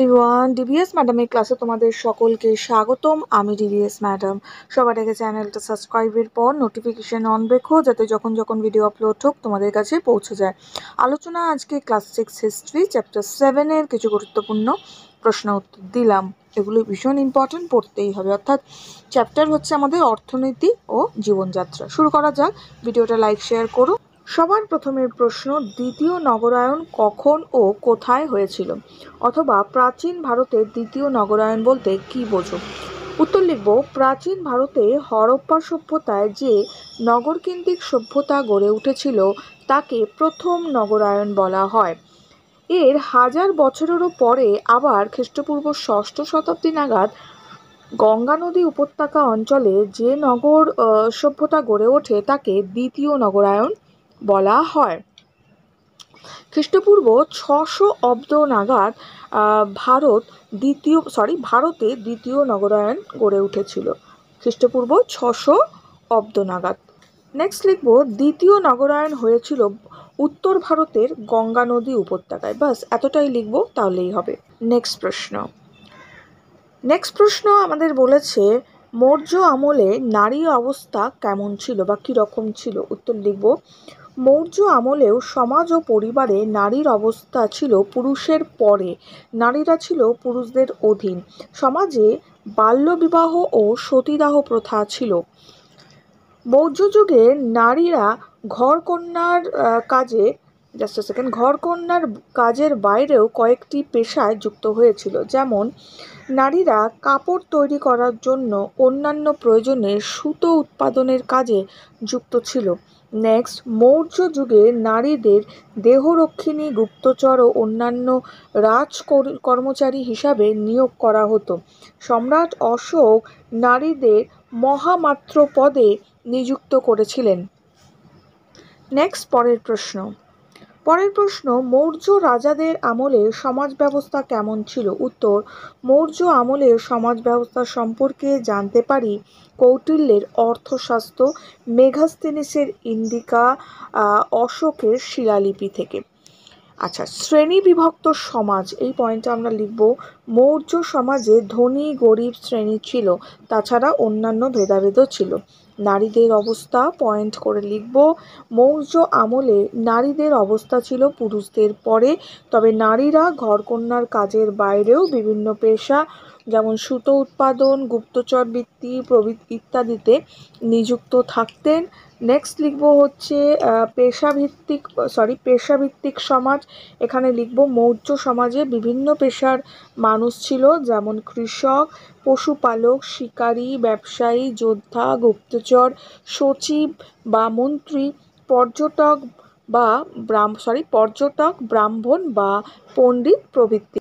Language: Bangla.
দিওয়ান ডিভিএস ম্যাডামের ক্লাসে তোমাদের সকলকে স্বাগতম আমি ডিভিএস ম্যাডাম সবার আগে চ্যানেলটা সাবস্ক্রাইবের পর নোটিফিকেশান অন রেখো যাতে যখন যখন ভিডিও আপলোড হোক তোমাদের কাছে পৌঁছে যায় আলোচনা আজকে ক্লাস সিক্স হিস্ট্রি চ্যাপ্টার সেভেনের কিছু গুরুত্বপূর্ণ প্রশ্ন উত্তর দিলাম এগুলো ভীষণ ইম্পর্টেন্ট পড়তেই হবে অর্থাৎ চ্যাপ্টার হচ্ছে আমাদের অর্থনীতি ও জীবনযাত্রা শুরু করা যাক ভিডিওটা লাইক শেয়ার করো সবার প্রথমের প্রশ্ন দ্বিতীয় নগরায়ন কখন ও কোথায় হয়েছিল অথবা প্রাচীন ভারতের দ্বিতীয় নগরায়ন বলতে কি বোঝো উত্তর লিখব প্রাচীন ভারতে হরপ্পা সভ্যতায় যে নগরকেন্দ্রিক সভ্যতা গড়ে উঠেছিল তাকে প্রথম নগরায়ন বলা হয় এর হাজার বছরেরও পরে আবার খ্রিস্টপূর্ব ষষ্ঠ শতাব্দী নাগাদ গঙ্গা নদী উপত্যকা অঞ্চলে যে নগর সভ্যতা গড়ে ওঠে তাকে দ্বিতীয় নগরায়ন বলা হয় খ্রিস্টপূর্ব ছশো অব্দ নাগাদ ভারত দ্বিতীয় সরি ভারতে দ্বিতীয় নগরায়ণ গড়ে উঠেছিল খ্রিস্টপূর্ব ছশো অব্দ নাগাদ নেক্সট লিখব দ্বিতীয় নগরায়ণ হয়েছিল উত্তর ভারতের গঙ্গা নদী উপত্যকায় বাস এতটাই লিখব তাহলেই হবে নেক্সট প্রশ্ন নেক্সট প্রশ্ন আমাদের বলেছে মৌর্য আমলে নারী অবস্থা কেমন ছিল বা কীরকম ছিল উত্তর লিখব মৌর্য আমলেও সমাজ ও পরিবারে নারীর অবস্থা ছিল পুরুষের পরে নারীরা ছিল পুরুষদের অধীন সমাজে বাল্যবিবাহ ও সতীদাহ প্রথা ছিল মৌর্য যুগে নারীরা ঘরকন্যার কাজে জাস্ট সেকেন্ড ঘরকন্যার কাজের বাইরেও কয়েকটি পেশায় যুক্ত হয়েছিল যেমন নারীরা কাপড় তৈরি করার জন্য অন্যান্য প্রয়োজনে সুতো উৎপাদনের কাজে যুক্ত ছিল নেক্সট মৌর্য যুগে নারীদের দেহরক্ষিণী গুপ্তচর ও অন্যান্য রাজ কর্মচারী হিসাবে নিয়োগ করা হতো সম্রাট অশোক নারীদের মহামাত্র পদে নিযুক্ত করেছিলেন নেক্সট পরের প্রশ্ন পরের প্রশ্ন মৌর্য রাজাদের আমলে সমাজ ব্যবস্থা কেমন ছিল উত্তর মৌর্য আমলে সমাজ ব্যবস্থা সম্পর্কে জানতে পারি কৌটিল্যের অর্থশাস্ত্র মেঘাস্তিনিসের ইন্দিকা অশোকের শিলালিপি থেকে আচ্ছা শ্রেণী বিভক্ত সমাজ এই পয়েন্টটা আমরা লিখব মৌর্য সমাজে ধনী গরিব শ্রেণী ছিল তাছাড়া অন্যান্য ভেদাভেদও ছিল নারীদের অবস্থা পয়েন্ট করে লিখব মৌর্য আমলে নারীদের অবস্থা ছিল পুরুষদের পরে তবে নারীরা ঘরকন্যার কাজের বাইরেও বিভিন্ন পেশা যেমন সুতো উৎপাদন বৃত্তি প্রভৃতি ইত্যাদিতে নিযুক্ত থাকতেন নেক্সট লিখব হচ্ছে পেশাভিত্তিক সরি পেশাভিত্তিক সমাজ এখানে লিখব মৌর্য সমাজে বিভিন্ন পেশার মানুষ ছিল যেমন কৃষক পশুপালক শিকারী ব্যবসায়ী যোদ্ধা গুপ্তচর সচিব বা মন্ত্রী পর্যটক বা ব্রাহ্ম সরি পর্যটক ব্রাহ্মণ বা পণ্ডিত প্রভৃতি